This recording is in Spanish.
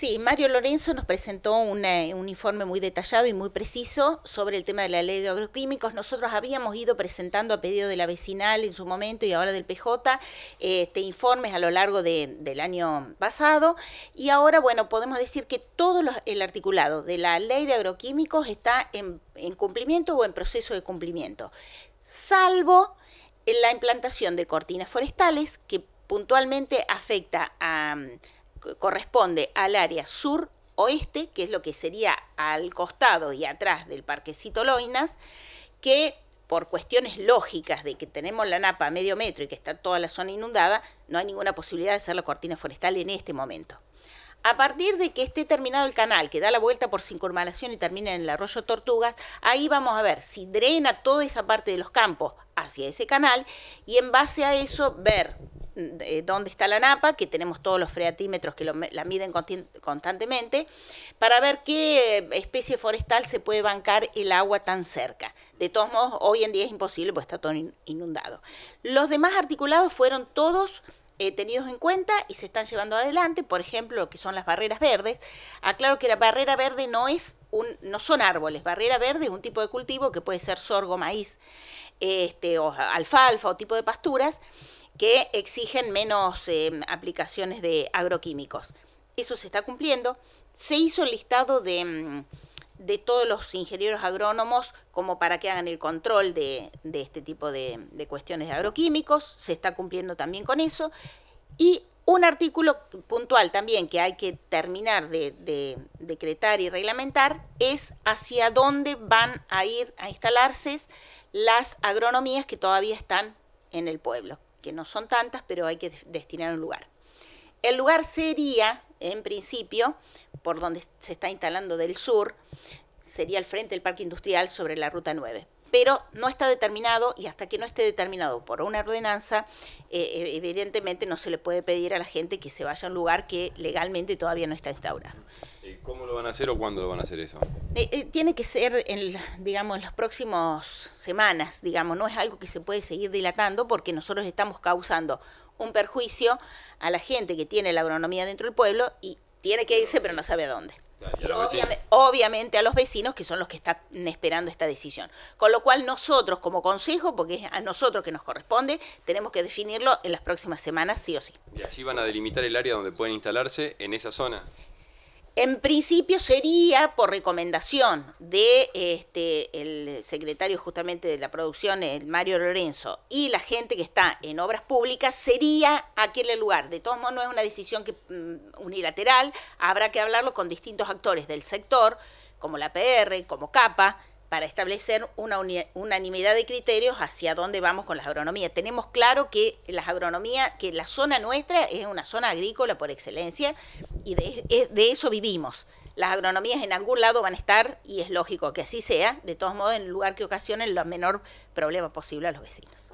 Sí, Mario Lorenzo nos presentó un informe muy detallado y muy preciso sobre el tema de la ley de agroquímicos. Nosotros habíamos ido presentando a pedido de la vecinal en su momento y ahora del PJ este, informes a lo largo del año pasado y ahora, bueno, podemos decir que todo el articulado de la ley de agroquímicos está en, cumplimiento o en proceso de cumplimiento, salvo la implantación de cortinas forestales que puntualmente afecta a corresponde al área sur oeste, que es lo que sería al costado y atrás del parquecito Loinas, que por cuestiones lógicas de que tenemos la napa a medio metro y que está toda la zona inundada, no hay ninguna posibilidad de hacer la cortina forestal en este momento. A partir de que esté terminado el canal, que da la vuelta por circunvalación y termina en el arroyo Tortugas, ahí vamos a ver si drena toda esa parte de los campos hacia ese canal y en base a eso ver dónde está la napa, que tenemos todos los freatímetros que la miden constantemente, para ver qué especie forestal se puede bancar el agua tan cerca. De todos modos, hoy en día es imposible, porque está todo inundado. Los demás articulados fueron todos eh, tenidos en cuenta y se están llevando adelante, por ejemplo, lo que son las barreras verdes. Aclaro que la barrera verde no es un, no son árboles, barrera verde es un tipo de cultivo que puede ser sorgo, maíz, este, o alfalfa o tipo de pasturas que exigen menos em, aplicaciones de agroquímicos. Eso se está cumpliendo. Se hizo el listado de em, de todos los ingenieros agrónomos como para que hagan el control de, este tipo de, cuestiones de agroquímicos, se está cumpliendo también con eso. Y un artículo puntual también que hay que terminar de, de, decretar y reglamentar es hacia dónde van a ir a instalarse las agronomías que todavía están en el pueblo, que no son tantas, pero hay que destinar un lugar. El lugar sería en principio, por donde se está instalando del sur, sería el frente del parque industrial sobre la ruta 9. Pero no está determinado y hasta que no esté determinado por una ordenanza, eh, eh, evidentemente no se le puede pedir a la gente que se vaya a un lugar que legalmente todavía no está instaurado. Eh, ¿Cómo lo van a hacer o cuándo lo van a hacer eso? Eh, eh, tiene que ser, en, digamos, en las próximas semanas, digamos, no es algo que se puede seguir dilatando porque nosotros estamos causando un perjuicio a la gente que tiene la agronomía dentro del pueblo y tiene que irse pero no sabe a dónde. obviamente, a los vecinos que son los que están esperando esta decisión. Con lo cual nosotros como consejo, porque es a nosotros que nos corresponde, tenemos que definirlo en las próximas semanas sí o sí. Y así van a delimitar el área donde pueden instalarse en esa zona. En principio sería por recomendación de este, el secretario justamente de la producción, el Mario Lorenzo, y la gente que está en obras públicas, sería aquel lugar. De todos modos, no es una decisión que, mm, unilateral, habrá que hablarlo con distintos actores del sector, como la PR, como CAPA, para establecer una unanimidad de criterios hacia dónde vamos con las agronomías. Tenemos claro que las agronomías, que la zona nuestra es una zona agrícola por excelencia y de, eso vivimos. Las agronomías en algún lado van a estar y es lógico que así sea, de todos modos en el lugar que ocasionen los menor problema posible a los vecinos.